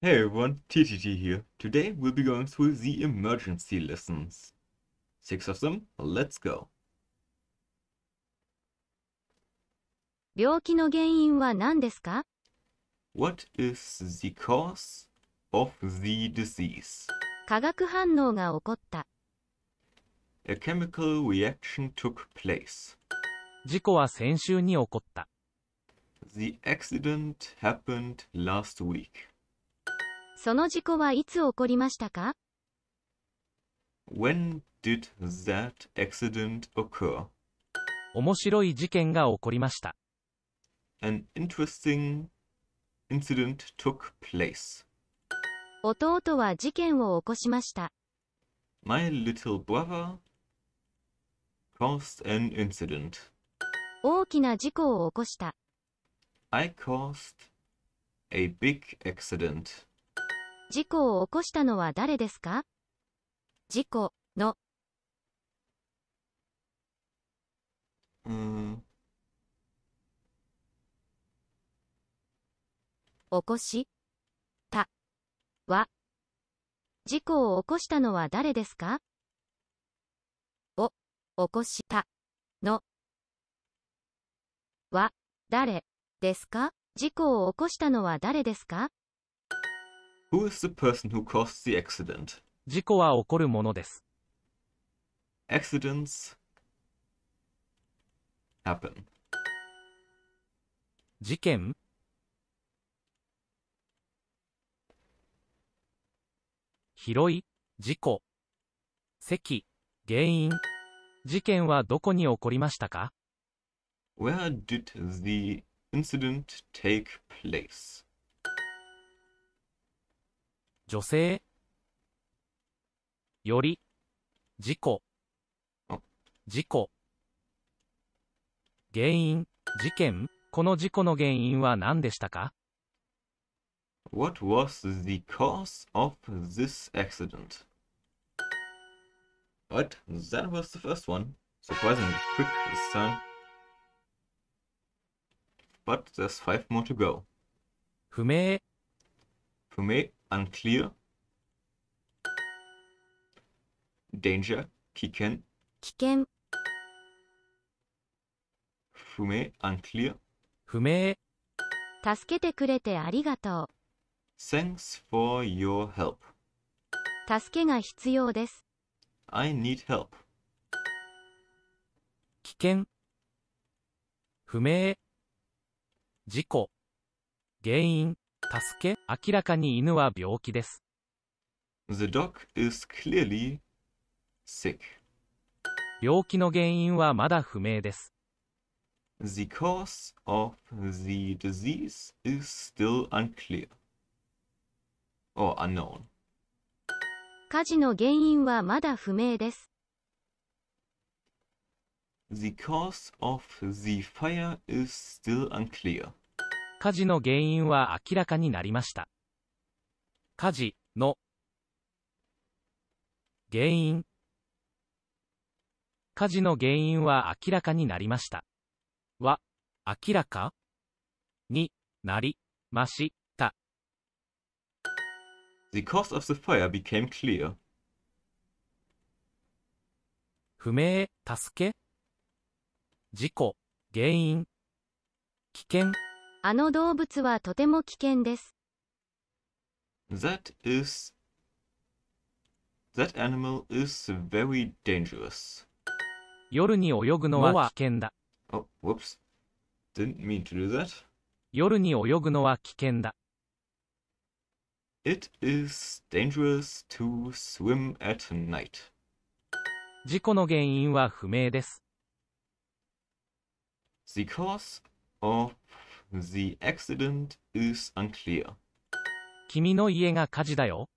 Hey everyone, TTT here. Today we'll be going through the emergency lessons. Six of them, let's go. 病気の原因は何ですか What is the cause of the disease? A chemical reaction took place. The accident happened last week. その事故はいつ起こりましたか When did that accident occur? 面白い事件が起こりました。An interesting incident took place. 弟は事件を起こしました。My little brother caused an incident. 大きな事故を起こした。I caused a big accident. 事故を起こしたのは誰ですか事故のうん起こしたは事故を起こしたのは誰ですかを起こしたのは誰ですか事故を起こしたのは誰ですか Who is the person who caused the accident? 事故は起こるものです。Accidents happen. 事件拾い、事故、席、原因。事件はどこに起こりましたか Where did the incident take place? 女性より事故事故原因事件この事故の原因は何でしたか What was the cause of this accident? But that was the first one. Surprisingly quick this time. But there's five more to go. 不明不明 unclear, danger, 危険、危険、不明、unclear, 不明、助けてくれてありがと thanks for your help, う。助けが必要です。I need help, 危険。不明。事故。原因。助け、明らかに犬は病気です。The dog is clearly sick. 病気の原因はまだ不明です。The cause of the disease is still unclear or unknown. 火事の原因はまだ不明です。The cause of the fire is still unclear. 火事の原因は明らかになりました。火事の原因火事の原因は明らかになりました。は、明らかになりました。The cause of the fire became clear. 不明、助け、事故、原因、危険、あの動物はとても危険です。That is That animal is very dangerous. 夜に泳ぐのは危険だ。Oh, whoops. Didn't mean to do that. 夜に泳ぐのは危険だ。It is dangerous to swim at night. 事故の原因は不明です。The cause of The accident is unclear. 君の家が火事だよ。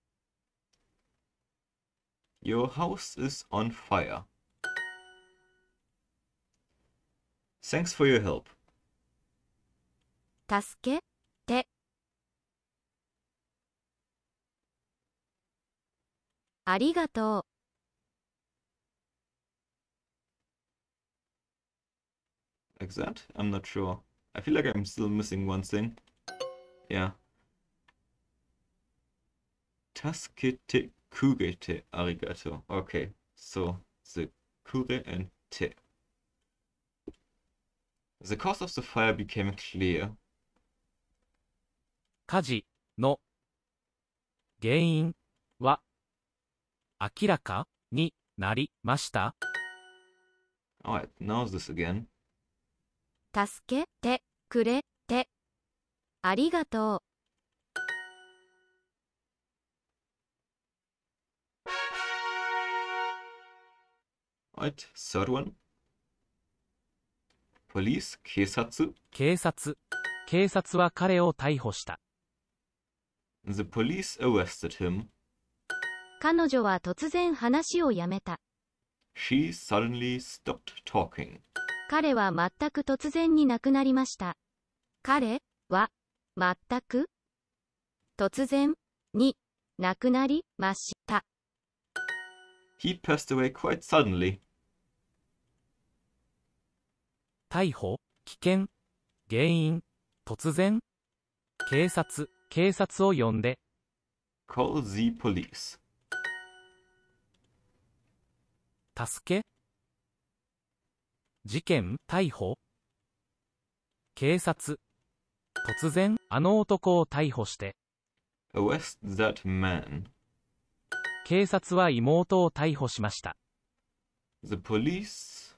Your house is on fire. Thanks for your help. that? i I'm not sure. I feel like I'm still missing one thing. Yeah. Taskete kugete, arigato. Okay, so the kure and te. The cause of the fire became clear. 火事の原因は明らかになりました。Alright, now this again. 助けてくれてありがとう。Right, third one. Police, 警察。警察。警察は彼を逮捕した。The police arrested him. 彼女は突然話をやめた。She suddenly stopped talking. 彼は全く突然に亡くなりました。彼は全く突然に亡くなりました。He passed away quite suddenly. 逮捕、危険、原因、突然、警察、警察を呼んで。Call the police. 助け、事件逮捕警察突然あの男を逮捕して Arrest that man. 警察は妹を逮捕しました The police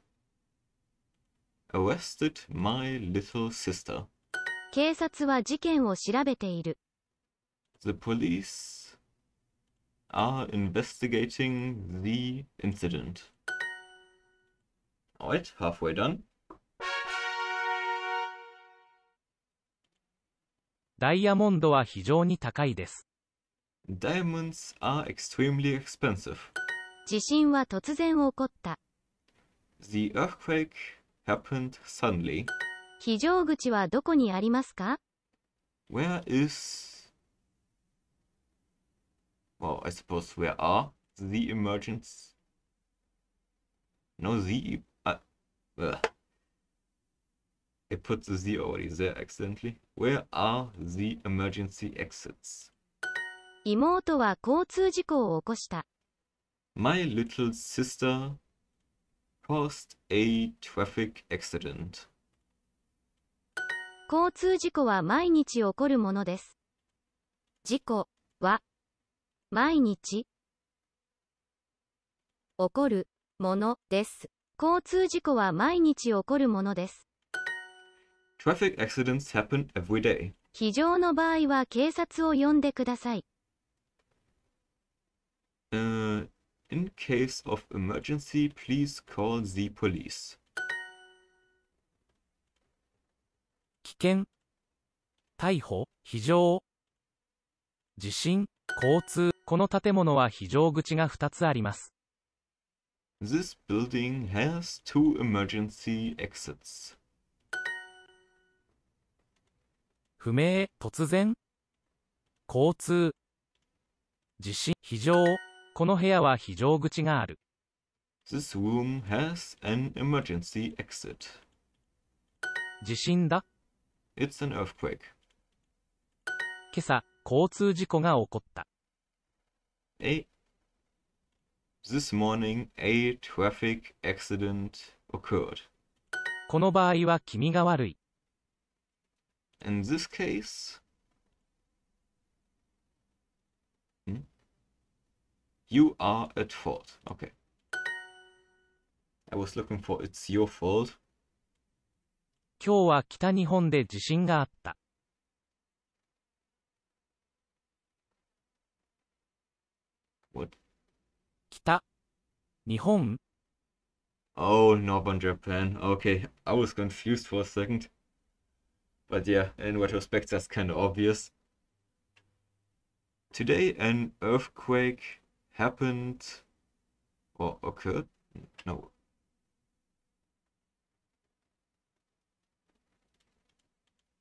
arrested my little sister. 警察は事件を調べている The police are investigating the incident. Alright, halfway done. ダイヤモンドは非常に高いです。Diamonds are extremely expensive. 地震は突然起こった。The earthquake happened suddenly. 非常口はどこにありますか Where is... Well, I suppose where are the emergence... No, the It puts the Z already there accidentally. Where are the emergency exits? 妹は交通事故を起こした。My little sister caused a traffic accident. 交通事故は毎日起こるものです。事故は毎日起こるものです。交通事故は毎日起こるものです。Traffic accidents happen every day. 非常の場合は警察を呼んでください。Uh, in case of emergency, please call the police. 危険、逮捕、非常、地震、交通。この建物は非常口が2つあります。This building has two emergency exits. 不明、突然交通地震、非常この部屋は非常口がある。This room has an emergency exit. 地震だ。It's an earthquake. 今朝、交通事故が起こった。A This morning a traffic accident occurred. この場合は君が悪い。In this case, hmm, you are at fault. Okay. I was looking for it's your fault. 今日は北日本で地震があった。Nihon. Oh, Northern Japan. Okay, I was confused for a second. But yeah, in retrospect, that's kind of obvious. Today, an earthquake happened or occurred. No.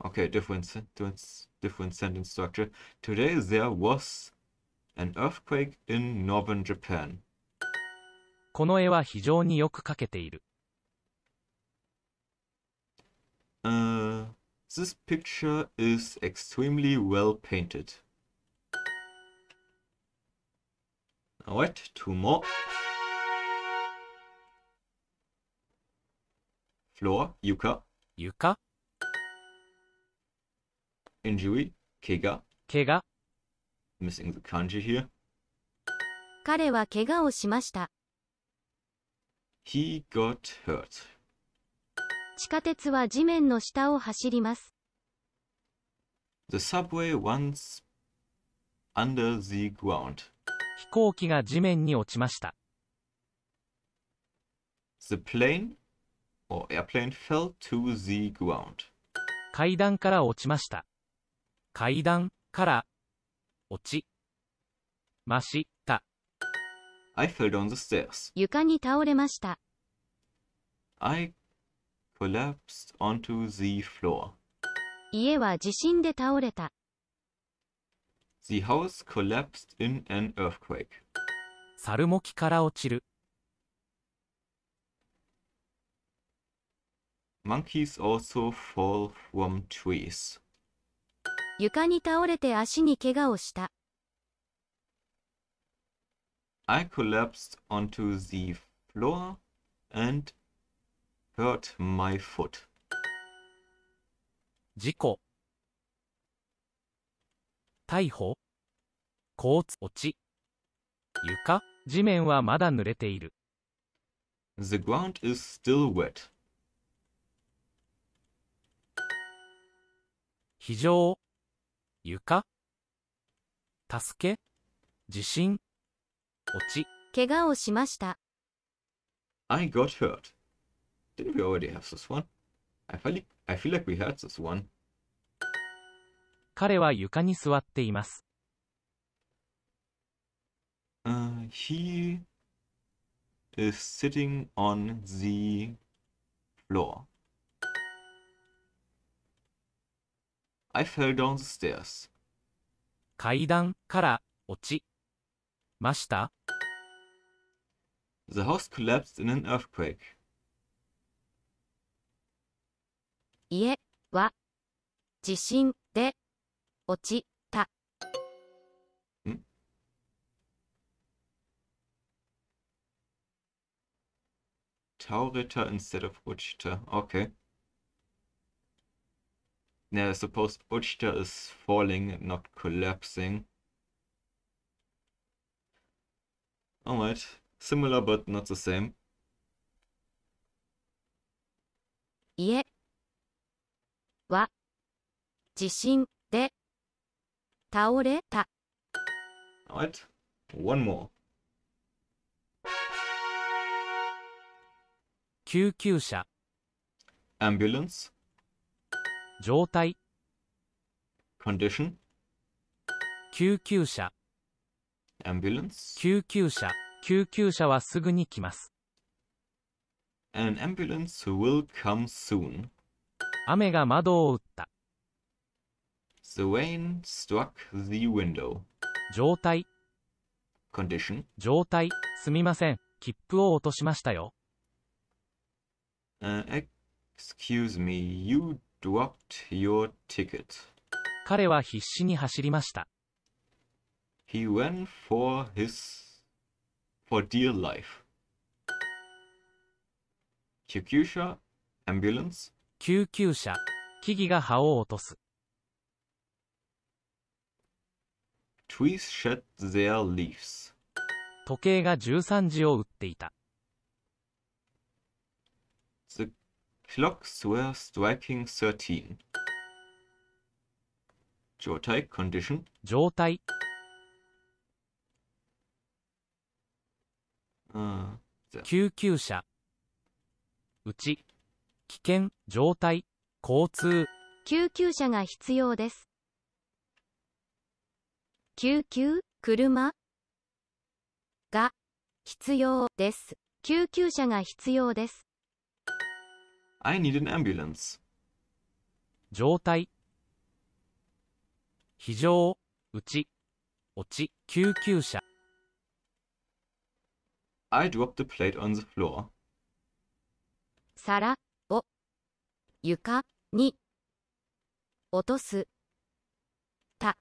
Okay, different sentence, different sentence structure. Today there was an earthquake in northern Japan. この絵は非常によく描けている。Uh, this picture is extremely well painted. Alright, two more. Floor, Yuka. Yuka. Injury, Kega. Kega. Missing the kanji here. 彼は怪我をしました。He got hurt. 地下鉄は地面の下を走ります。The subway runs under the ground. 飛行機が地面に落ちました。The plane or airplane fell to the ground. 階段から落ちました。階段から落ちました。I fell down the stairs. 床に倒れました。I collapsed onto the floor. 家は地震で倒れた。The house collapsed in an earthquake. 猿も木から落ちる。Monkeys also fall from trees. 床に倒れて足に怪我をした。I collapsed onto the floor and hurt my foot. 事故逮捕交通落ち床地面はまだ濡れている The ground is still wet. 非常床助け地震落ち怪我をしました I got hurt Didn't we already have this one? I feel, I feel like we had this one 彼は床に座っています Uh, he is sitting on the floor. I fell down the stairs. 階段から落ちました The house collapsed in an earthquake. 家は地震で落ちた。ん Taurita instead of Uchita. Okay. Now, I suppose Uchita is falling not collapsing. Alright, similar but not the same. 家は地震で倒れた。Alright, one more. 救急車 ambulance 状態 condition 救急車 ambulance? 救急車。救急車はすぐに来ます。An ambulance will come soon. 雨が窓を打った。The rain struck the window. 状態、Condition 状態。すみません。切符を落としましたよ。uh, Excuse me, you dropped your ticket. 彼は必死に走りました。He ran for his for dear life. Kyukyusha ambulance. 救急車木々が葉を落とす Trees shed their leaves. 時計が13時を打っていた The clocks were striking thirteen. 状態 condition. 状態救急車うち危険状態交通救急車が必要です救急車が必要です救急車が必要です I need an ambulance 状態非常うち落ち救急車 I dropped the plate on the floor. 皿を床に落とすた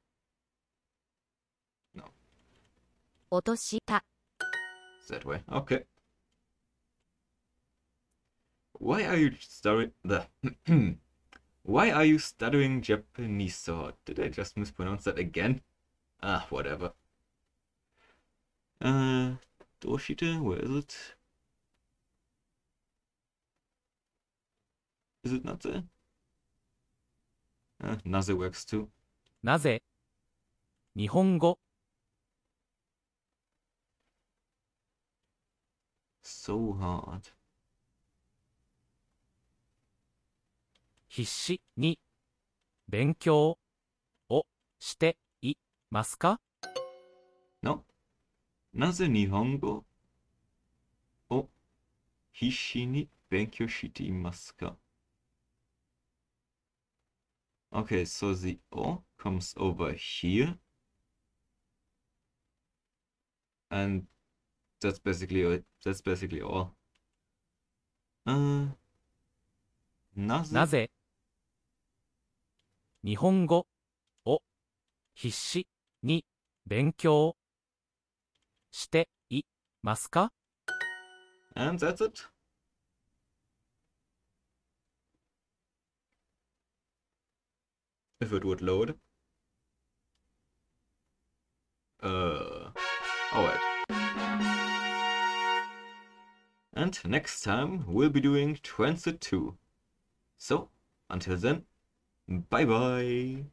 No. 落とした That way. Okay. Why are you stuttering? Why are you stuttering Japanese so hard? Did I just mispronounce that again? Ah, whatever. Uh, Durchschiete, where is it? Is it Naze? Uh, Naze works too. なぜ日本語 So hard. 必死に勉強をしていますか No. なぜ日本語を必死に勉強していますか Okay, so the O comes over here. And that's basically it. That's basically all. Uh, なぜなぜ日本語を必死に勉強していますか And that's it. If it would load. Uh, alright. And next time we'll be doing Transit 2. So, until then, bye bye!